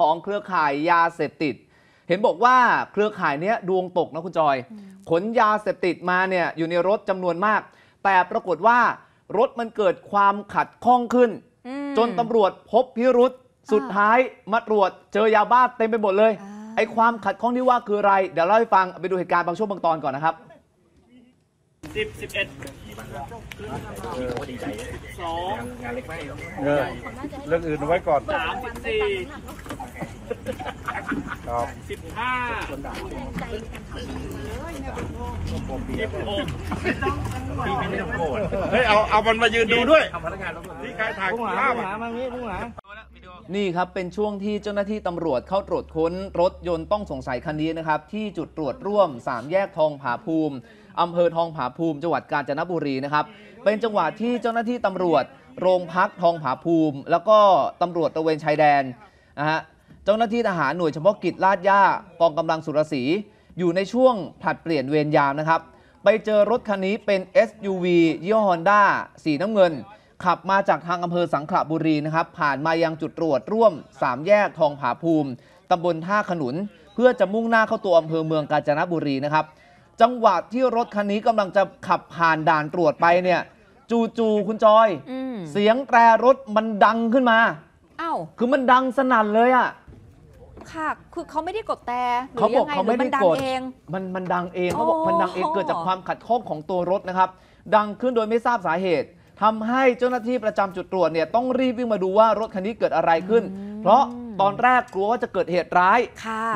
ของเครือข่ายยาเสพติด เห็นบอกว่าเครือข่ายนี้ดวงตกนะคุณจอยขนยาเสพติดมาเนี่ยอยู่ในรถจำนวนมาก แต่ปรากฏว่ารถมันเกิดความขัดข้องขึ้น จนตำรวจพบพิรุษสุดท้ายมาตรวจ เจอยาบ้าเต็มไปหมดเลยอไอ้ความขัดข้องที่ว่าคืออะไร เดี๋ยวเล่าให้ฟังไปดูเหตุการณ์บางช่วงบางตอนก่อนนะครับสิบสิบเอ็ดสองเรื่องอื่นไว้ก่อนสามสิบสี่ครับสิบห้าสิบหกเฮ้ย เอา เอา มันมา ยืน ดู ด้วย นี่ใครถ่ายภาพอ่านี่ ครับ เป็นช่วงที่เจ้าหน้าที่ตำรวจ เข้า ตรวจ ค้น รถยนต์ ต้องสงสัย คันนี้นะครับ ที่จุดตรวจ ร่วม 3 แยกทองผาภูมิอำเภอ ทอง ผาภูมิ จังหวัด กาญจนบุรี นะครับ เป็นจังหวะที่เจ้าหน้าที่ตำรวจ โรงพักทองผาภูมิ แล้วก็ตำรวจตะเวน ชายแดน นะฮะเจ้าหน้าที่ทหารหน่วยเฉพาะกิจลาดย่ากองกำลังสุรสี อยู่ในช่วงผัดเปลี่ยนเวรยามนะครับ ไปเจอรถคันนี้เป็น SUV ยี่ห้อฮอนด้าสีน้ำเงิน ขับมาจากทางอำเภอสังขละบุรีนะครับ ผ่านมายังจุดตรวจร่วม 3 แยกทองผาภูมิตำบลท่าขนุน เพื่อจะมุ่งหน้าเข้าตัวอำเภอเมืองกาญจนบุรีนะครับ จังหวะที่รถคันนี้กำลังจะขับผ่านด่านตรวจไปเนี่ย จูจูคุณจอยอเสียงแตรรถมันดังขึ้นมาอ้าวคือมันดังสนั่นเลยอะ่ะค่ะคือเขาไม่ได้กดแต่เขาบอเขงไงหรือมันดังเองมันมันดังเองเขาบอกมันดังเองเกิดจากความขัดข้องของตัวรถนะครับดังขึ้นโดยไม่ทราบสาเหตุ ทำให้เจ้าหน้าที่ประจำจุดตรวจเนี่ยต้องรีบวิ่งมาดูว่ารถคันนี้เกิดอะไรขึ้น เพราะตอนแรกกลัวว่าจะเกิดเหตุร้าย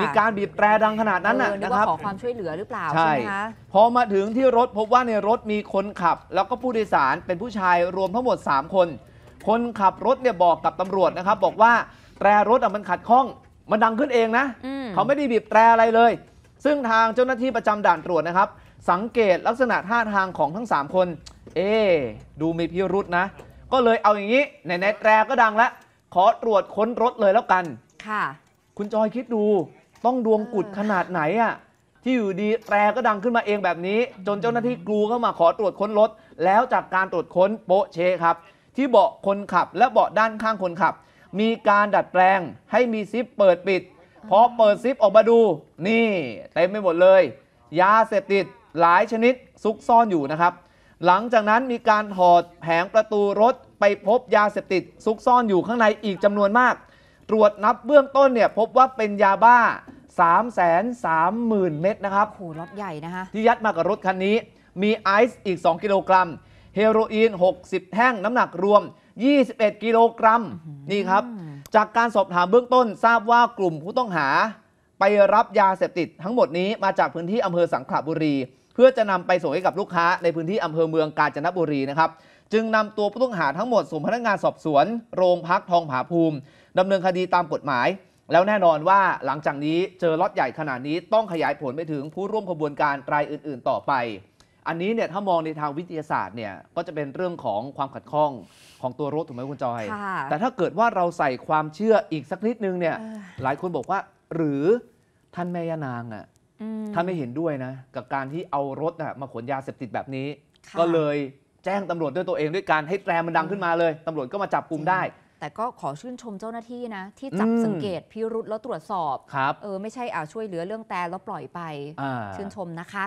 มีการบีบแตรดังขนาดนั้นนะครับขอความช่วยเหลือหรือเปล่าใช่ไหมคะพอมาถึงที่รถพบว่าในรถมีคนขับ แล้วก็ผู้โดยสารเป็นผู้ชายรวมทั้งหมด 3 คนคนขับรถเนี่ยบอกกับตำรวจนะครับบอกว่าแตรรถมันขัดข้องมันดังขึ้นเองนะ เขาไม่ได้บีบแตรอะไรเลย ซึ่งทางเจ้าหน้าที่ประจำด่านตรวจนะครับ สังเกตลักษณะท่าทางของทั้ง 3 คน เอ๊ดูมีพิรุษนะ ก็เลยเอาอย่างนี้ในในแตรก็ดังแล้วขอตรวจค้นรถเลยแล้วกัน ค่ะ คุณจอยคิดดูต้องดวงกุดขนาดไหนอะที่อยู่ดี แตรก็ดังขึ้นมาเองแบบนี้ จนเจ้าหน้าที่กลูเข้ามาขอตรวจค้นรถแล้วจากการตรวจค้นโปเชครับ ที่เบาะคนขับ และเบาะด้านข้างคนขับมีการดัดแปลงให้มีซิปเปิดปิด พอเปิดซิปออกมาดูนี่เต็มไปหมดเลย ยาเสพติดหลายชนิดซุกซ่อนอยู่นะครับ หลังจากนั้นมีการถอดแผงประตูรถไปพบยาเสพติดซุกซ่อนอยู่ข้างในอีกจำนวนมาก ตรวจนับเบื้องต้นเนี่ย พบว่าเป็นยาบ้า 3 3 0 0 0 0 เม็ดนะครับโอ้โหรถใหญ่นะฮะ ที่ยัดมากับรถคันนี้มีไอซ์อีก 2กิโลกรัมเฮโรอีน 60 แท่งน้ำหนักรวม21 กิโลกรัมนี่ครับ จากการสอบถามเบื้องต้นทราบว่ากลุ่มผู้ต้องหา ไปรับยาเสพติดทั้งหมดนี้มาจากพื้นที่อำเภอสังขละบุรี เพื่อจะนำไปส่งให้กับลูกค้า ในพื้นที่อำเภอเมืองกาญจนบุรีนะครับจึงนำตัวผู้ต้องหาทั้งหมดส่งพนักงานสอบสวน โรงพักทองผาภูมิดำเนินคดีตามกฎหมาย แล้วแน่นอนว่าหลังจากนี้เจอล็อตใหญ่ขนาดนี้ต้องขยายผลไปถึงผู้ร่วมขบวนการรายอื่น ๆต่อไปอันนี้เนี่ยถ้ามองในทางวิทยาศาสตร์เนี่ยก็จะเป็นเรื่องของความขัดข้องของตัวรถถูกไหมคุณจอย แต่ถ้าเกิดว่าเราใส่ความเชื่ออีกสักนิดนึงเนี่ยหลายคนบอกว่าหรือท่านแม่ย่านางอ่ะท่านไม่เห็นด้วยนะกับการที่เอารถ่ะมาขนยาเสพติดแบบนี้ ก็เลยแจ้งตำรวจด้วยตัวเองด้วยการให้แตรมันดังขึ้นมาเลยตำรวจก็มาจับกลุ่มได้ แต่ก็ขอชื่นชมเจ้าหน้าที่นะที่จับสังเกตพิรุษแล้วตรวจสอบบเออไม่ใช่อ่าช่วยเหลือเรื่องแต่แล้วปล่อยไปชื่นชมนะคะ